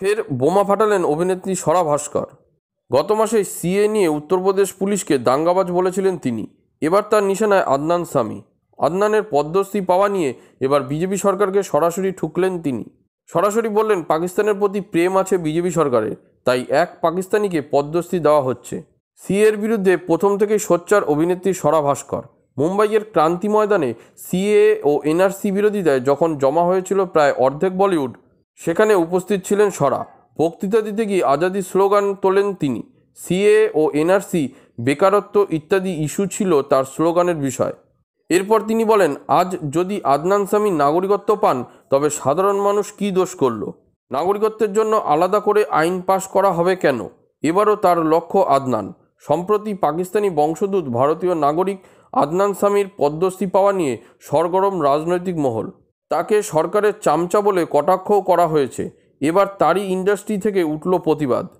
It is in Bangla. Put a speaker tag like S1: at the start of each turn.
S1: ফের বোমা ফাটালেন অভিনেত্রী সরা ভাস্কর গত মাসে সিএ নিয়ে উত্তরপ্রদেশ পুলিশকে দাঙ্গাবাজ বলেছিলেন তিনি এবার তার নিশানায় আদনান স্বামী আদনানের পদ্মশ্রী পাওয়া নিয়ে এবার বিজেপি সরকারকে সরাসরি ঠুকলেন তিনি সরাসরি বললেন পাকিস্তানের প্রতি প্রেম আছে বিজেপি সরকারের তাই এক পাকিস্তানিকে পদ্মশ্রী দেওয়া হচ্ছে সিএর বিরুদ্ধে প্রথম থেকেই সোচ্চার অভিনেত্রী সরা ভাস্কর মুম্বাইয়ের ক্রান্তি ময়দানে সিএ ও এনআরসি বিরোধিতায় যখন জমা হয়েছিল প্রায় অর্ধেক বলিউড সেখানে উপস্থিত ছিলেন সরা বক্তৃতা দিতে গিয়ে আজাদি স্লোগান তোলেন তিনি সিএ ও এনআরসি বেকারত্ব ইত্যাদি ইস্যু ছিল তার স্লোগানের বিষয় এরপর তিনি বলেন আজ যদি আদনান স্বামী নাগরিকত্ব পান তবে সাধারণ মানুষ কি দোষ করল নাগরিকত্বের জন্য আলাদা করে আইন পাশ করা হবে কেন এবারও তার লক্ষ্য আদনান সম্প্রতি পাকিস্তানি বংশদূত ভারতীয় নাগরিক আদনান সামির পদ্মশ্রী পাওয়া নিয়ে সরগরম রাজনৈতিক মহল তাকে সরকারের চামচা বলে কটাক্ষও করা হয়েছে এবার তারই ইন্ডাস্ট্রি থেকে উঠল প্রতিবাদ